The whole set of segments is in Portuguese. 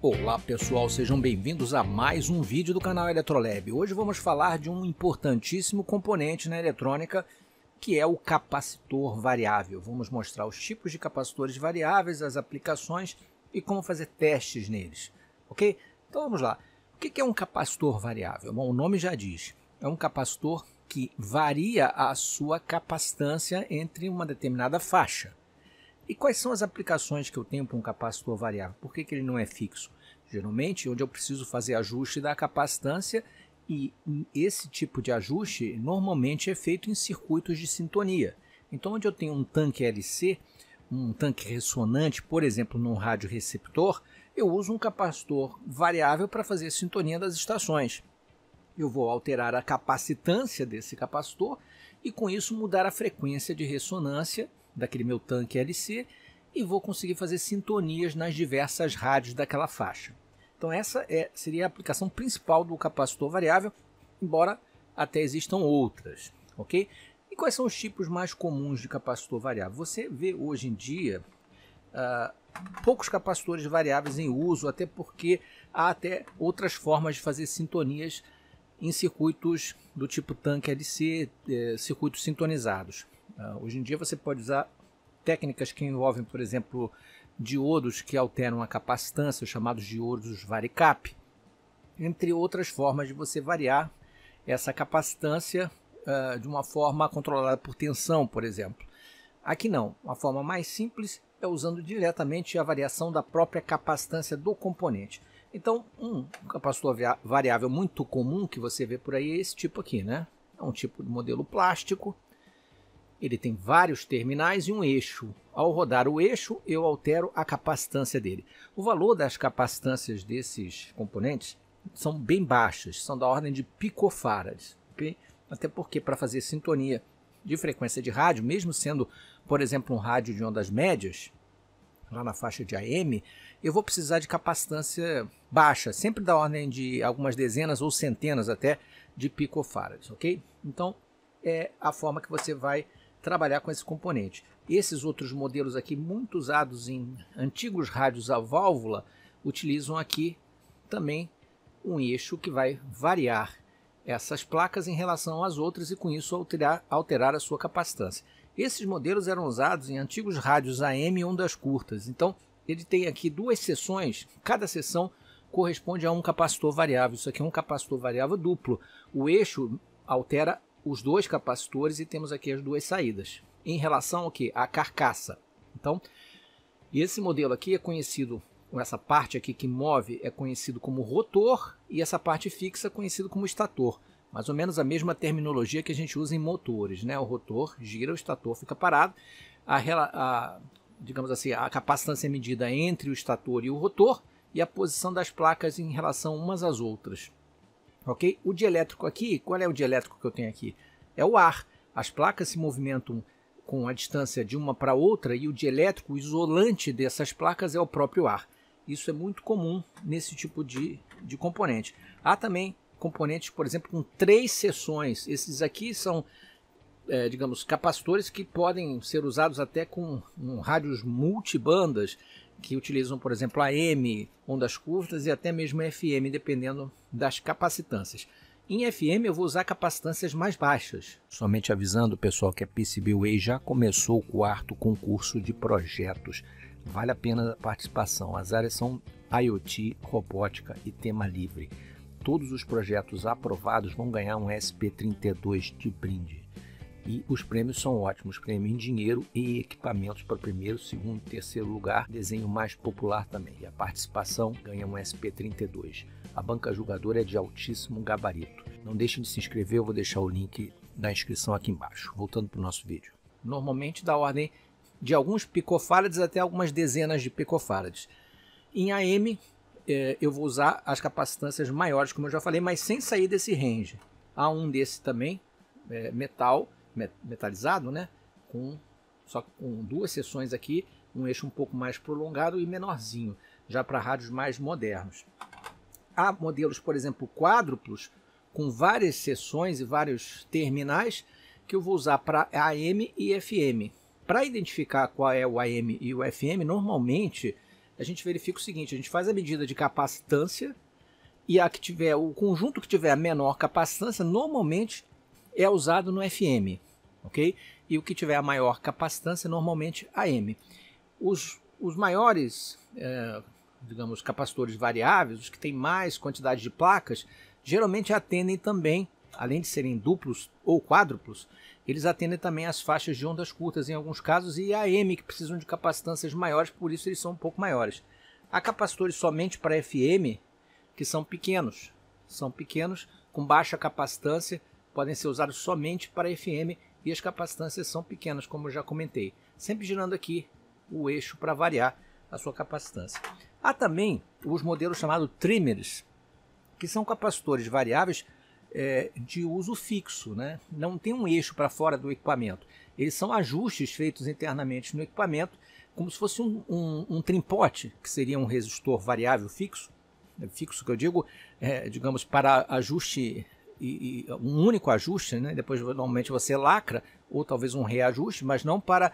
Olá pessoal, sejam bem-vindos a mais um vídeo do canal Eletrolab. Hoje vamos falar de um importantíssimo componente na eletrônica que é o capacitor variável. Vamos mostrar os tipos de capacitores variáveis, as aplicações e como fazer testes neles, ok? Então vamos lá. O que é um capacitor variável? Bom, o nome já diz, é um capacitor que varia a sua capacitância entre uma determinada faixa. E quais são as aplicações que eu tenho para um capacitor variável? Por que, que ele não é fixo? Geralmente, onde eu preciso fazer ajuste da capacitância e esse tipo de ajuste normalmente é feito em circuitos de sintonia. Então, onde eu tenho um tanque LC, um tanque ressonante, por exemplo, num rádio receptor, eu uso um capacitor variável para fazer a sintonia das estações. Eu vou alterar a capacitância desse capacitor e, com isso, mudar a frequência de ressonância daquele meu tanque LC e vou conseguir fazer sintonias nas diversas rádios daquela faixa. Então essa é, seria a aplicação principal do capacitor variável, embora até existam outras, ok? E quais são os tipos mais comuns de capacitor variável? Você vê hoje em dia uh, poucos capacitores variáveis em uso, até porque há até outras formas de fazer sintonias em circuitos do tipo tanque LC, eh, circuitos sintonizados. Uh, hoje em dia você pode usar técnicas que envolvem, por exemplo, diodos que alteram a capacitância, chamados diodos varicap, entre outras formas de você variar essa capacitância uh, de uma forma controlada por tensão, por exemplo. Aqui não, a forma mais simples é usando diretamente a variação da própria capacitância do componente. Então, um capacitor variável muito comum que você vê por aí é esse tipo aqui, né? É um tipo de modelo plástico ele tem vários terminais e um eixo. Ao rodar o eixo, eu altero a capacitância dele. O valor das capacitâncias desses componentes são bem baixas, são da ordem de picofarads, okay? até porque para fazer sintonia de frequência de rádio, mesmo sendo, por exemplo, um rádio de ondas médias, lá na faixa de AM, eu vou precisar de capacitância baixa, sempre da ordem de algumas dezenas ou centenas até de picofarads, ok? Então, é a forma que você vai trabalhar com esse componente. Esses outros modelos aqui, muito usados em antigos rádios a válvula, utilizam aqui também um eixo que vai variar essas placas em relação às outras e com isso alterar, alterar a sua capacitância. Esses modelos eram usados em antigos rádios AM e ondas curtas. Então, ele tem aqui duas seções, cada seção corresponde a um capacitor variável. Isso aqui é um capacitor variável duplo. O eixo altera os dois capacitores e temos aqui as duas saídas. Em relação ao que? A carcaça. Então, esse modelo aqui é conhecido, essa parte aqui que move é conhecido como rotor e essa parte fixa é conhecido como estator. Mais ou menos a mesma terminologia que a gente usa em motores, né? O rotor gira, o estator fica parado. A, a digamos assim, a capacitância é medida entre o estator e o rotor e a posição das placas em relação umas às outras. Ok? O dielétrico aqui, qual é o dielétrico que eu tenho aqui? É o ar. As placas se movimentam com a distância de uma para outra e o dielétrico o isolante dessas placas é o próprio ar. Isso é muito comum nesse tipo de, de componente. Há também componentes, por exemplo, com três seções. Esses aqui são, é, digamos, capacitores que podem ser usados até com, com rádios multibandas que utilizam, por exemplo, AM, ondas curtas e até mesmo FM, dependendo das capacitâncias. Em FM eu vou usar capacitâncias mais baixas. Somente avisando o pessoal que a PCBWay já começou o quarto concurso de projetos. Vale a pena a participação. As áreas são IoT, robótica e tema livre. Todos os projetos aprovados vão ganhar um SP32 de brinde. E os prêmios são ótimos: prêmio em dinheiro e equipamentos para primeiro, segundo, terceiro lugar. Desenho mais popular também. E a participação ganha um SP32. A banca julgadora é de altíssimo gabarito. Não deixem de se inscrever, eu vou deixar o link da inscrição aqui embaixo. Voltando para o nosso vídeo. Normalmente da ordem de alguns picofarads até algumas dezenas de picofarads. Em AM, é, eu vou usar as capacitâncias maiores, como eu já falei, mas sem sair desse range. Há um desse também, é, metal, metalizado, né? Com, só com duas seções aqui, um eixo um pouco mais prolongado e menorzinho, já para rádios mais modernos. Há modelos, por exemplo, quádruplos, com várias seções e vários terminais, que eu vou usar para AM e FM. Para identificar qual é o AM e o FM, normalmente a gente verifica o seguinte: a gente faz a medida de capacitância e a que tiver o conjunto que tiver a menor capacitância normalmente é usado no FM ok? E o que tiver a maior capacitância, normalmente AM. Os, os maiores, é, digamos, capacitores variáveis, os que têm mais quantidade de placas, geralmente atendem também, além de serem duplos ou quádruplos, eles atendem também as faixas de ondas curtas em alguns casos e AM, que precisam de capacitâncias maiores, por isso eles são um pouco maiores. Há capacitores somente para FM que são pequenos, são pequenos, com baixa capacitância, podem ser usados somente para FM e as capacitâncias são pequenas, como eu já comentei, sempre girando aqui o eixo para variar a sua capacitância. Há também os modelos chamados trimmers, que são capacitores variáveis é, de uso fixo, né? não tem um eixo para fora do equipamento. Eles são ajustes feitos internamente no equipamento, como se fosse um, um, um trimpote, que seria um resistor variável fixo, né? fixo que eu digo, é, digamos, para ajuste e, e, um único ajuste, né? depois normalmente você lacra ou talvez um reajuste, mas não para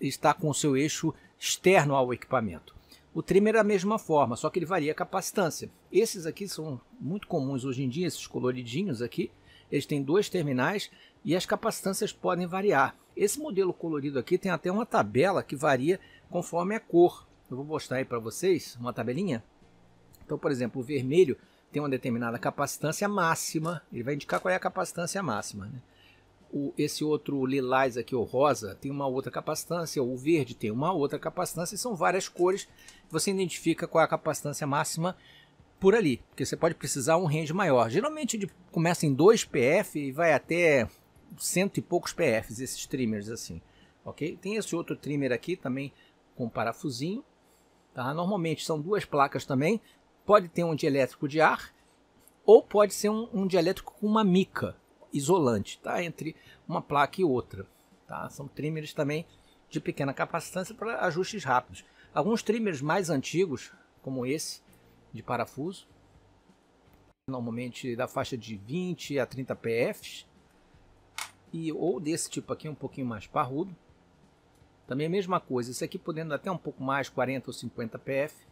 estar com o seu eixo externo ao equipamento. O trimmer é a mesma forma, só que ele varia a capacitância. Esses aqui são muito comuns hoje em dia, esses coloridinhos aqui. Eles têm dois terminais e as capacitâncias podem variar. Esse modelo colorido aqui tem até uma tabela que varia conforme a cor. Eu vou mostrar aí para vocês uma tabelinha. Então, por exemplo, o vermelho tem uma determinada capacitância máxima, ele vai indicar qual é a capacitância máxima. Né? O, esse outro lilás aqui, o rosa, tem uma outra capacitância, o verde tem uma outra capacitância, e são várias cores. Você identifica qual é a capacitância máxima por ali, porque você pode precisar um range maior. Geralmente ele começa em 2 PF e vai até cento e poucos PFs, esses trimmers assim, ok? Tem esse outro trimmer aqui também com parafusinho, tá? Normalmente são duas placas também, pode ter um dielétrico de ar ou pode ser um, um dielétrico com uma mica isolante, tá? Entre uma placa e outra, tá? São trimers também de pequena capacitância para ajustes rápidos. Alguns trimers mais antigos, como esse de parafuso, normalmente da faixa de 20 a 30 PFs, e ou desse tipo aqui um pouquinho mais parrudo. Também a mesma coisa, esse aqui podendo até um pouco mais, 40 ou 50 PF.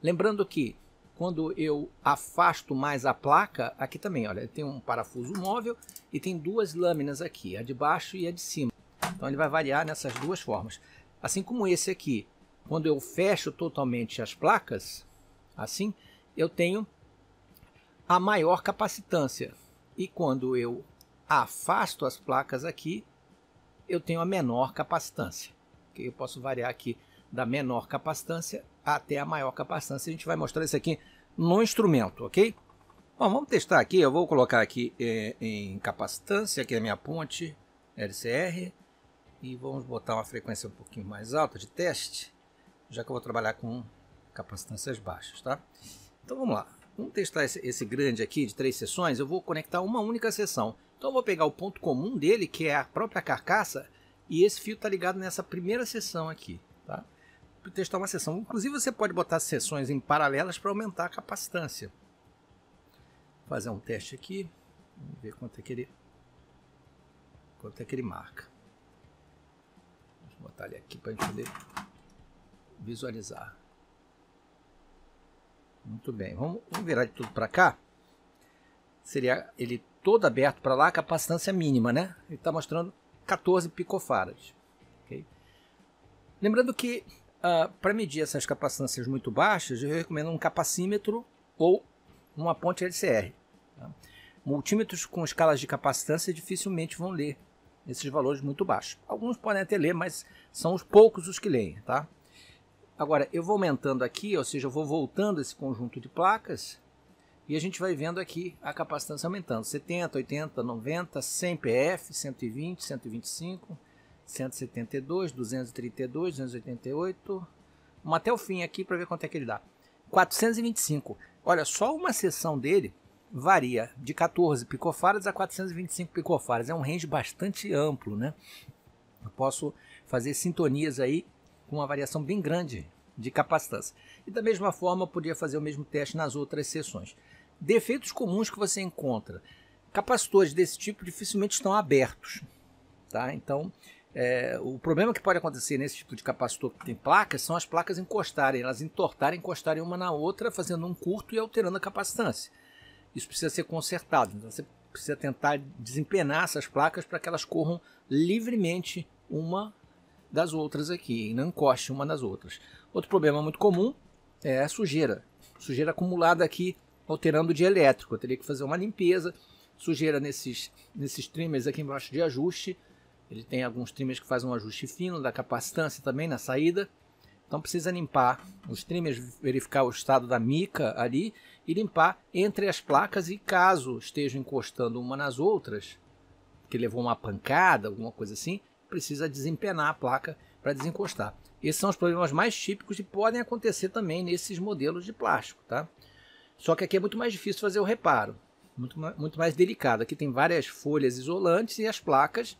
Lembrando que quando eu afasto mais a placa, aqui também, olha, tem um parafuso móvel e tem duas lâminas aqui, a de baixo e a de cima. Então ele vai variar nessas duas formas. Assim como esse aqui, quando eu fecho totalmente as placas, assim, eu tenho a maior capacitância. E quando eu afasto as placas aqui, eu tenho a menor capacitância. Eu posso variar aqui da menor capacitância até a maior capacitância. A gente vai mostrar isso aqui no instrumento, ok? Bom, vamos testar aqui. Eu vou colocar aqui é, em capacitância, aqui é a minha ponte LCR. E vamos botar uma frequência um pouquinho mais alta de teste, já que eu vou trabalhar com capacitâncias baixas, tá? Então vamos lá. Vamos testar esse, esse grande aqui de três sessões. Eu vou conectar uma única sessão. Então eu vou pegar o ponto comum dele, que é a própria carcaça, e esse fio está ligado nessa primeira sessão aqui testar uma sessão. Inclusive, você pode botar sessões em paralelas para aumentar a capacitância. Vou fazer um teste aqui. Vamos ver quanto é que ele, quanto é que ele marca. Vamos botar ele aqui para a gente poder visualizar. Muito bem. Vamos, vamos virar de tudo para cá. Seria ele todo aberto para lá, capacitância mínima, né? Ele está mostrando 14 picofarads. Okay? Lembrando que Uh, ah, para medir essas capacitâncias muito baixas, eu recomendo um capacímetro ou uma ponte LCR. Tá? Multímetros com escalas de capacitância dificilmente vão ler esses valores muito baixos. Alguns podem até ler, mas são os poucos os que leem, tá? Agora, eu vou aumentando aqui, ou seja, eu vou voltando esse conjunto de placas e a gente vai vendo aqui a capacitância aumentando. 70, 80, 90, 100 PF, 120, 125, 172, 232, 288. Vamos até o fim aqui para ver quanto é que ele dá. 425. Olha, só uma seção dele varia de 14 picofarads a 425 picofarads. É um range bastante amplo, né? Eu posso fazer sintonias aí com uma variação bem grande de capacitância. E da mesma forma, eu podia fazer o mesmo teste nas outras seções. Defeitos comuns que você encontra. Capacitores desse tipo dificilmente estão abertos, tá? Então, é, o problema que pode acontecer nesse tipo de capacitor que tem placas são as placas encostarem, elas entortarem, encostarem uma na outra, fazendo um curto e alterando a capacitância. Isso precisa ser consertado. Então você precisa tentar desempenar essas placas para que elas corram livremente uma das outras aqui, e não encoste uma nas outras. Outro problema muito comum é a sujeira. Sujeira acumulada aqui, alterando de elétrico. Eu teria que fazer uma limpeza, sujeira nesses, nesses trimmers aqui embaixo de ajuste, ele tem alguns trimmers que fazem um ajuste fino da capacitância também na saída. Então precisa limpar os trimmers, verificar o estado da mica ali e limpar entre as placas e caso estejam encostando uma nas outras, que levou uma pancada, alguma coisa assim, precisa desempenar a placa para desencostar. Esses são os problemas mais típicos que podem acontecer também nesses modelos de plástico, tá? Só que aqui é muito mais difícil fazer o reparo, muito, muito mais delicado. Aqui tem várias folhas isolantes e as placas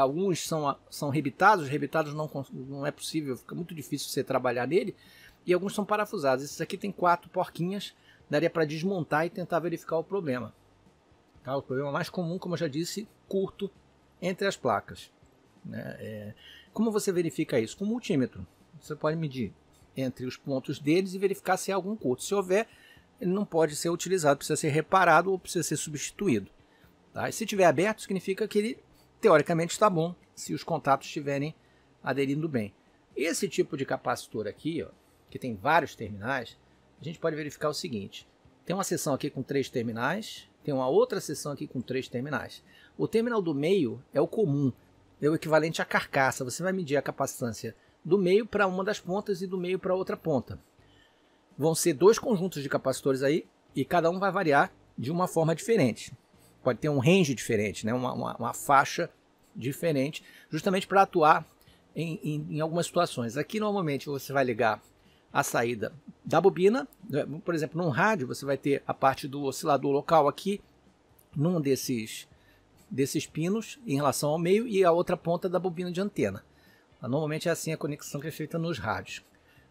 alguns são, são rebitados, rebitados não, não é possível, fica muito difícil você trabalhar nele, e alguns são parafusados. Esses aqui tem quatro porquinhas, daria para desmontar e tentar verificar o problema. Tá? O problema mais comum, como eu já disse, curto entre as placas. Né? É... como você verifica isso? Com multímetro. Você pode medir entre os pontos deles e verificar se há é algum curto. Se houver, ele não pode ser utilizado, precisa ser reparado ou precisa ser substituído. Tá? E se tiver aberto, significa que ele teoricamente está bom se os contatos estiverem aderindo bem. Esse tipo de capacitor aqui, ó, que tem vários terminais, a gente pode verificar o seguinte. Tem uma seção aqui com três terminais, tem uma outra seção aqui com três terminais. O terminal do meio é o comum, é o equivalente à carcaça. Você vai medir a capacitância do meio para uma das pontas e do meio para outra ponta. Vão ser dois conjuntos de capacitores aí e cada um vai variar de uma forma diferente pode ter um range diferente, né? uma, uma, uma faixa diferente, justamente para atuar em, em, em, algumas situações. Aqui normalmente você vai ligar a saída da bobina, né? por exemplo, num rádio você vai ter a parte do oscilador local aqui, num desses desses pinos em relação ao meio e a outra ponta da bobina de antena. Normalmente é assim a conexão que é feita nos rádios.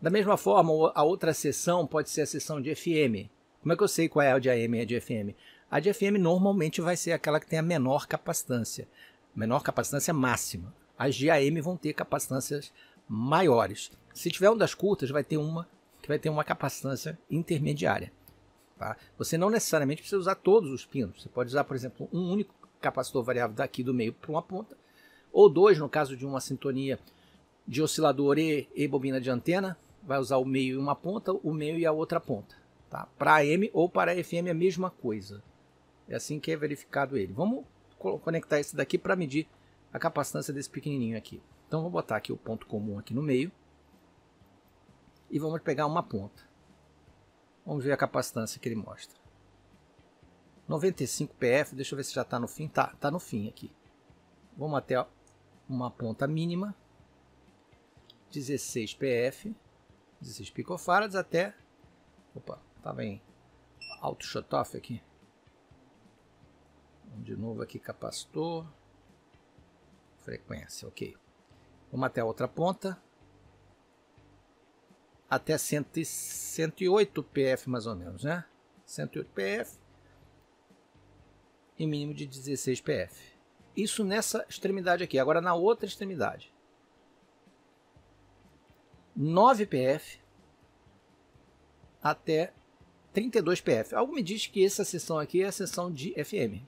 Da mesma forma, a outra seção pode ser a seção de FM. Como é que eu sei qual é a de AM e a de FM? A de FM normalmente vai ser aquela que tem a menor capacitância, menor capacitância máxima. As de AM vão ter capacitâncias maiores. Se tiver um das curtas, vai ter uma que vai ter uma capacitância intermediária. Tá? Você não necessariamente precisa usar todos os pinos. Você pode usar, por exemplo, um único capacitor variável daqui do meio para uma ponta, ou dois no caso de uma sintonia de oscilador e, e bobina de antena, vai usar o meio e uma ponta, o meio e a outra ponta. Tá? Para AM ou para FM é a mesma coisa. É assim que é verificado ele. Vamos conectar esse daqui para medir a capacitância desse pequenininho aqui. Então vou botar aqui o ponto comum aqui no meio e vamos pegar uma ponta. Vamos ver a capacitância que ele mostra. 95 PF, deixa eu ver se já está no fim. Tá, está no fim aqui. Vamos até uma ponta mínima. 16 PF, 16 picofarads até... Opa, estava em alto shutoff aqui de novo aqui capacitor, frequência, ok. Vamos até a outra ponta, até 108 PF mais ou menos, né? 108 PF e mínimo de 16 PF. Isso nessa extremidade aqui. Agora na outra extremidade. 9 PF até 32 PF. Algo me diz que essa seção aqui é a seção de FM.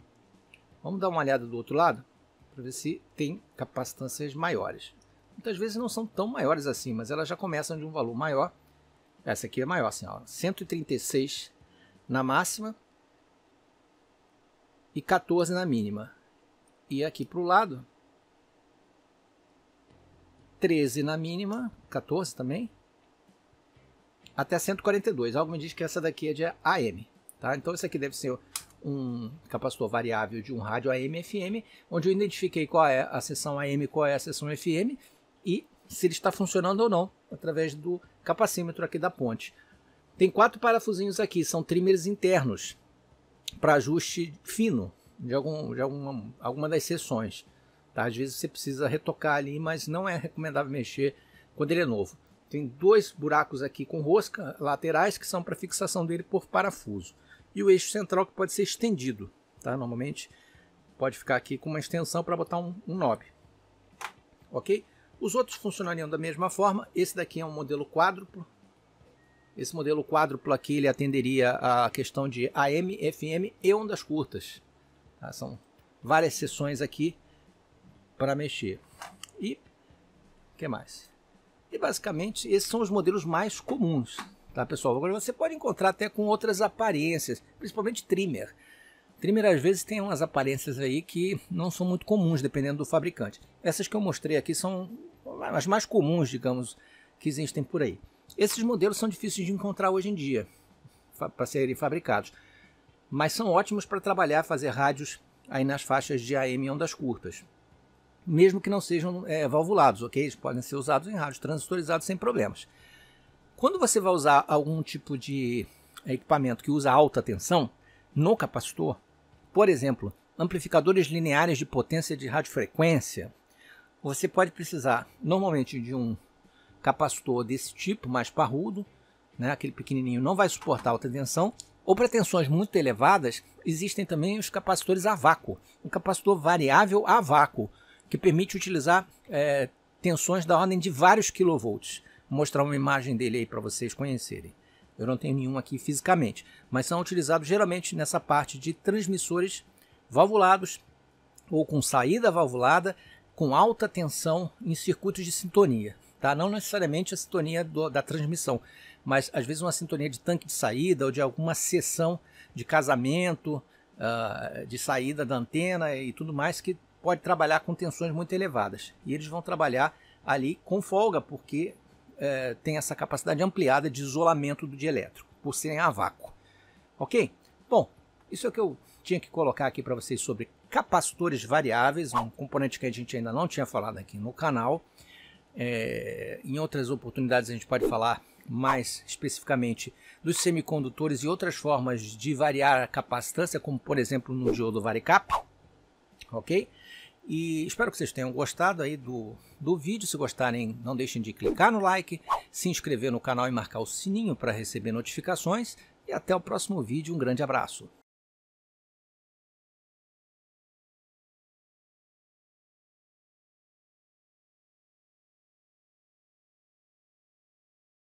Vamos dar uma olhada do outro lado para ver se tem capacitâncias maiores. Muitas vezes não são tão maiores assim, mas elas já começam de um valor maior. Essa aqui é maior, assim, ó, 136 na máxima e 14 na mínima. E aqui para o lado, 13 na mínima, 14 também, até 142. Algo me diz que essa daqui é de AM. Tá? Então isso aqui deve ser um capacitor variável de um rádio AM-FM, onde eu identifiquei qual é a seção AM, qual é a seção FM e se ele está funcionando ou não através do capacímetro aqui da ponte. Tem quatro parafusinhos aqui, são trimmers internos para ajuste fino de, algum, de alguma, alguma das seções. Tá? Às vezes você precisa retocar ali, mas não é recomendável mexer quando ele é novo. Tem dois buracos aqui com rosca laterais que são para fixação dele por parafuso e o eixo central que pode ser estendido. Tá? Normalmente pode ficar aqui com uma extensão para botar um, um knob. Ok? Os outros funcionariam da mesma forma. Esse daqui é um modelo quádruplo. Esse modelo quádruplo aqui ele atenderia a questão de AM, FM e ondas curtas. Tá? São várias seções aqui para mexer. E o que mais? E basicamente esses são os modelos mais comuns tá, pessoal? Agora você pode encontrar até com outras aparências, principalmente trimmer. Trimmer às vezes tem umas aparências aí que não são muito comuns, dependendo do fabricante. Essas que eu mostrei aqui são as mais comuns, digamos, que existem por aí. Esses modelos são difíceis de encontrar hoje em dia, para serem fabricados, mas são ótimos para trabalhar, fazer rádios aí nas faixas de AM e ondas curtas. Mesmo que não sejam é, valvulados, ok? Eles podem ser usados em rádios transistorizados sem problemas. Quando você vai usar algum tipo de equipamento que usa alta tensão no capacitor, por exemplo, amplificadores lineares de potência de radiofrequência, você pode precisar normalmente de um capacitor desse tipo, mais parrudo, né? aquele pequenininho não vai suportar alta tensão, ou para tensões muito elevadas, existem também os capacitores a vácuo, um capacitor variável a vácuo, que permite utilizar é, tensões da ordem de vários quilovolts. Vou mostrar uma imagem dele aí para vocês conhecerem. Eu não tenho nenhum aqui fisicamente, mas são utilizados geralmente nessa parte de transmissores valvulados ou com saída valvulada com alta tensão em circuitos de sintonia. Tá? Não necessariamente a sintonia do, da transmissão, mas às vezes uma sintonia de tanque de saída ou de alguma sessão de casamento, uh, de saída da antena e tudo mais que pode trabalhar com tensões muito elevadas. E eles vão trabalhar ali com folga, porque é, tem essa capacidade ampliada de isolamento do dielétrico, por serem a vácuo. Ok? Bom, isso é o que eu tinha que colocar aqui para vocês sobre capacitores variáveis, um componente que a gente ainda não tinha falado aqui no canal. É, em outras oportunidades a gente pode falar mais especificamente dos semicondutores e outras formas de variar a capacitância, como por exemplo no diodo varicap, ok? E espero que vocês tenham gostado aí do, do vídeo. Se gostarem, não deixem de clicar no like, se inscrever no canal e marcar o sininho para receber notificações. E até o próximo vídeo. Um grande abraço.